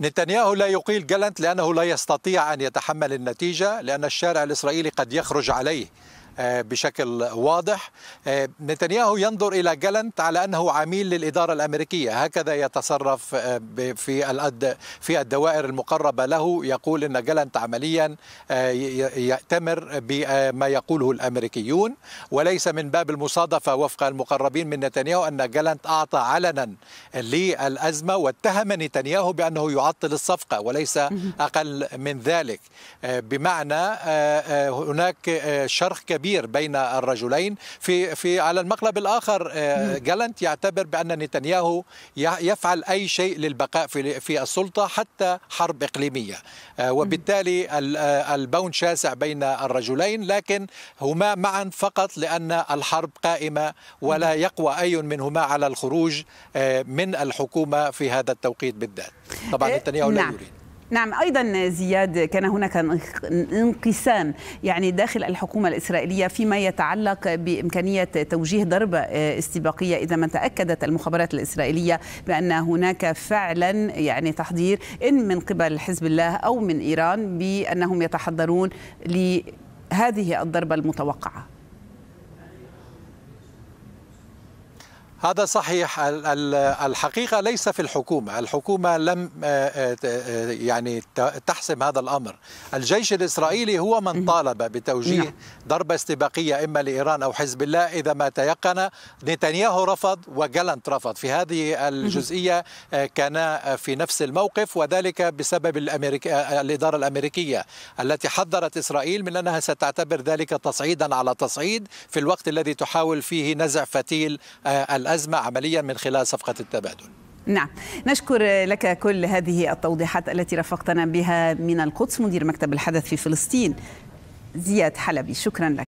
نتنياهو لا يقيل جالنت لأنه لا يستطيع أن يتحمل النتيجة لأن الشارع الإسرائيلي قد يخرج عليه آه، بشكل واضح آه، نتنياهو ينظر إلى جالنت على أنه عميل للإدارة الأمريكية هكذا يتصرف آه، في في الدوائر المقربة له يقول أن جالنت عمليا يأتمر بما يقوله الأمريكيون وليس من باب المصادفة وفق المقربين من نتنياهو أن جالنت أعطى علنا للأزمة واتهم نتنياهو بأنه يعطل الصفقة وليس أقل من ذلك بمعنى هناك شرخ كبير كبير بين الرجلين في في على المقلب الاخر آه، جالنت يعتبر بان نتنياهو يفعل اي شيء للبقاء في في السلطه حتى حرب اقليميه آه، وبالتالي آه، البون شاسع بين الرجلين لكن هما معا فقط لان الحرب قائمه ولا يقوى اي منهما على الخروج من الحكومه في هذا التوقيت بالذات طبعا نتنياهو لا نعم. يريد نعم ايضا زياد كان هناك انقسام يعني داخل الحكومه الاسرائيليه فيما يتعلق بامكانيه توجيه ضربه استباقيه اذا ما تاكدت المخابرات الاسرائيليه بان هناك فعلا يعني تحضير ان من قبل حزب الله او من ايران بانهم يتحضرون لهذه الضربه المتوقعه هذا صحيح الحقيقة ليس في الحكومة الحكومة لم آه، آه، آه، يعني تحسم هذا الأمر الجيش الإسرائيلي هو من طالب بتوجيه نعم. ضربة استباقية إما لإيران أو حزب الله إذا ما تيقن نتنياهو رفض وجلنت رفض في هذه الجزئية كان في نفس الموقف وذلك بسبب الأمريك... الإدارة الأمريكية التي حذرت إسرائيل من أنها ستعتبر ذلك تصعيدا على تصعيد في الوقت الذي تحاول فيه نزع فتيل الأسد الأزمة عمليا من خلال صفقة التبادل نعم نشكر لك كل هذه التوضيحات التي رافقتنا بها من القدس مدير مكتب الحدث في فلسطين زياد حلبي شكرا لك